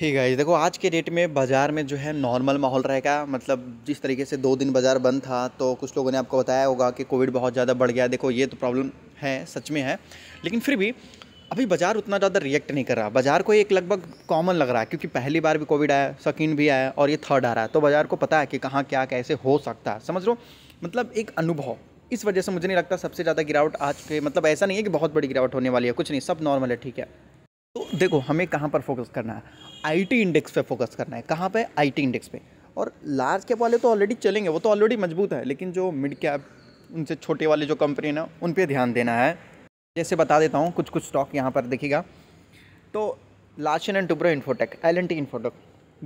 ही guys देखो आज के डेट में बाज़ार में जो है नॉर्मल माहौल रहेगा मतलब जिस तरीके से दो दिन बाज़ार बंद था तो कुछ लोगों ने आपको बताया होगा कि कोविड बहुत ज़्यादा बढ़ गया देखो ये तो प्रॉब्लम है सच में है लेकिन फिर भी अभी बाज़ार उतना ज़्यादा रिएक्ट नहीं कर रहा बाज़ार को एक लगभग कॉमन लग रहा है क्योंकि पहली बार भी कोविड आया सेकेंड भी आया और ये थर्ड आ रहा है तो बाज़ार को पता है कि कहाँ क्या कैसे हो सकता है समझ लो मतलब एक अनुभव इस वजह से मुझे नहीं लगता सबसे ज़्यादा गिरावट आज के मतलब ऐसा नहीं है कि बहुत बड़ी गिरावट होने वाली है कुछ नहीं सब नॉर्मल है ठीक है तो देखो हमें कहाँ पर फोकस करना है आईटी इंडेक्स पे फोकस करना है कहाँ पे आईटी इंडेक्स पे और लार्ज कैप वाले तो ऑलरेडी चलेंगे वो तो ऑलरेडी मजबूत है लेकिन जो मिड कैप उनसे छोटे वाले जो कंपनी ना उन पर ध्यान देना है जैसे बता देता हूँ कुछ कुछ स्टॉक यहाँ पर देखेगा तो Larsen and Toubro Infotech L and T Infotech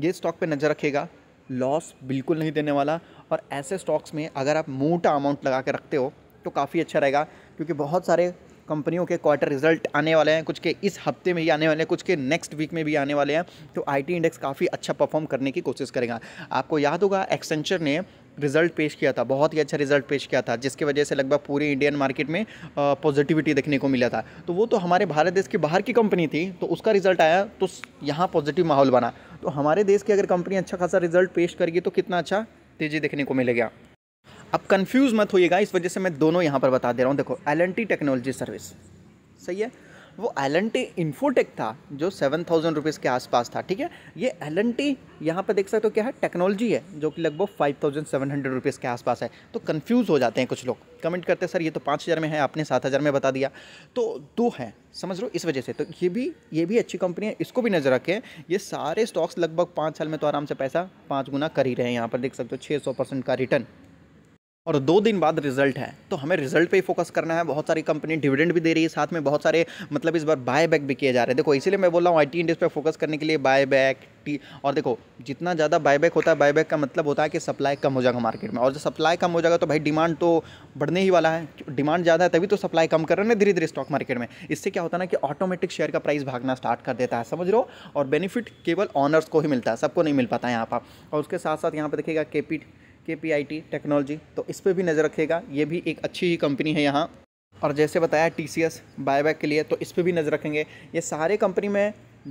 ये स्टॉक पर नज़र रखेगा लॉस बिल्कुल नहीं देने वाला और ऐसे स्टॉक्स में अगर आप मोटा अमाउंट लगा के रखते हो तो काफ़ी अच्छा रहेगा क्योंकि बहुत सारे कंपनियों के क्वार्टर रिजल्ट आने वाले हैं कुछ के इस हफ्ते में ही आने वाले हैं कुछ के नेक्स्ट वीक में भी आने वाले हैं तो आईटी इंडेक्स काफ़ी अच्छा परफॉर्म करने की कोशिश करेगा आपको याद होगा एक्सेंचर ने रिजल्ट पेश किया था बहुत ही अच्छा रिजल्ट पेश किया था जिसकी वजह से लगभग पूरे इंडियन मार्केट में पॉजिटिविटी देखने को मिला था तो वो तो हमारे भारत देश की बाहर की कंपनी थी तो उसका रिजल्ट आया तो यहाँ पॉजिटिव माहौल बना तो हमारे देश की अगर कंपनी अच्छा खासा रिजल्ट पेश करेगी तो कितना अच्छा तेज़ी देखने को मिलेगा अब कंफ्यूज मत होइएगा इस वजह से मैं दोनों यहाँ पर बता दे रहा हूँ देखो एल टेक्नोलॉजी सर्विस सही है वो एल एन टी इन्फोटेक था जो सेवन थाउजेंड रुपीज़ के आसपास था ठीक है ये एल एन टी यहाँ पर देख सकते हो क्या है टेक्नोलॉजी है जो कि लगभग five thousand seven hundred rupees के आसपास है तो कन्फ्यूज़ हो जाते हैं कुछ लोग कमेंट करते हैं सर ये तो पाँच हज़ार में है आपने सात हज़ार में बता दिया तो दो हैं समझ लो इस वजह से तो ये भी ये भी अच्छी कंपनी है इसको भी नज़र रखें ये सारे स्टॉक्स लगभग पाँच साल में तो आराम से पैसा पाँच गुना कर ही रहे हैं यहाँ पर देख सकते हो छः सौ परसेंट का रिटर्न और दो दिन बाद रिजल्ट है तो हमें रिजल्ट पे ही फोकस करना है बहुत सारी कंपनी डिविडेंड भी दे रही है साथ में बहुत सारे मतलब इस बार बाय बैक भी किए जा रहे हैं देखो इसीलिए मैं बोल रहा हूँ आई टी इंडस्ट पर फोकस करने के लिए बाय बैक टी और देखो जितना ज़्यादा बाय बैक होता है बाय बैक का मतलब होता है कि सप्लाई कम हो जाएगा मार्केट में और जब सप्लाई कम हो जाएगा तो भाई डिमांड तो बढ़ने ही वाला है डिमांड ज़्यादा है तभी तो सप्लाई कम कर रहे हैं धीरे धीरे स्टॉक मार्केट में इससे क्या होता है ना कि ऑटोमेटिक शेयर का प्राइस भागना स्टार्ट कर देता है समझ लो और बेनिफिट केवल ऑनर्स को ही मिलता है सबको नहीं मिल पाता है यहाँ पर और उसके साथ साथ यहाँ पर देखिएगा के के पी आई टी टेक्नोलॉजी तो इस पर भी नज़र रखेगा ये भी एक अच्छी ही कंपनी है यहाँ और जैसे बताया टी सी एस बायबैक के लिए तो इस पर भी नज़र रखेंगे ये सारे कंपनी में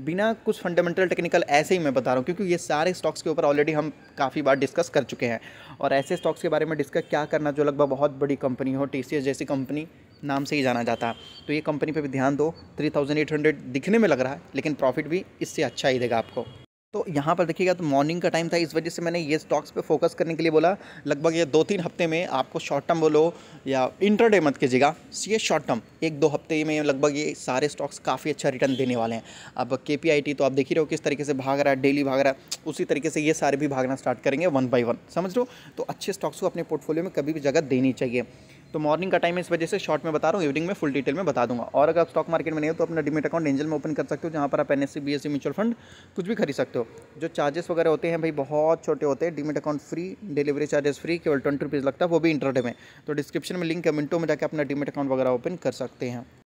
बिना कुछ फंडामेंटल टेक्निकल ऐसे ही मैं बता रहा हूँ क्योंकि ये सारे स्टॉक्स के ऊपर ऑलरेडी हम काफ़ी बार डिस्कस कर चुके हैं और ऐसे स्टॉक्स के बारे में डिस्कस क्या करना जो लगभग बहुत बड़ी कंपनी हो टी जैसी कंपनी नाम से ही जाना जाता है तो ये कंपनी पर भी ध्यान दो हंड्रेड दिखने में लग रहा है लेकिन प्रॉफिट भी इससे अच्छा ही देगा आपको तो यहाँ पर देखिएगा तो मॉर्निंग का टाइम था इस वजह से मैंने ये स्टॉक्स पे फोकस करने के लिए बोला लगभग ये दो तीन हफ्ते में आपको शॉर्ट टर्म बोलो या इंटरडे मत कीजिएगा ये शॉर्ट टर्म एक दो हफ्ते में लगभग ये सारे स्टॉक्स काफ़ी अच्छा रिटर्न देने वाले हैं अब के तो आप देख ही रहे हो किस तरीके से भाग रहा है डेली भाग रहा है उसी तरीके से ये सारे भी भागना स्टार्ट करेंगे वन बाई वन समझ लो तो अच्छे स्टॉक्स को अपने पोर्टफोलियो में कभी भी जगह देनी चाहिए तो मॉर्निंग का टाइम इस वजह से शॉर्ट में बता रहा हूँ इवनिंग में फुल डिटेल में बता दूंगा और अगर आप स्टॉक मार्केट में नहीं हो तो अपना डिमेट अकाउंट एंजल में ओपन कर सकते हो जहाँ पर आप एन एस म्यूचुअल फंड कुछ भी खरीद सकते हो जो चार्जेस वगैरह होते हैं भाई बहुत छोटे होते हैं demat account free delivery charges free केवल ट्वेंटी रुपीज़ लगता है वो भी इंटरडे में तो डिस्क्रिप्शन में लिंक है मिनटों में जाकर अपना डिमेट अकाउंट वगैरह ओपन कर सकते हैं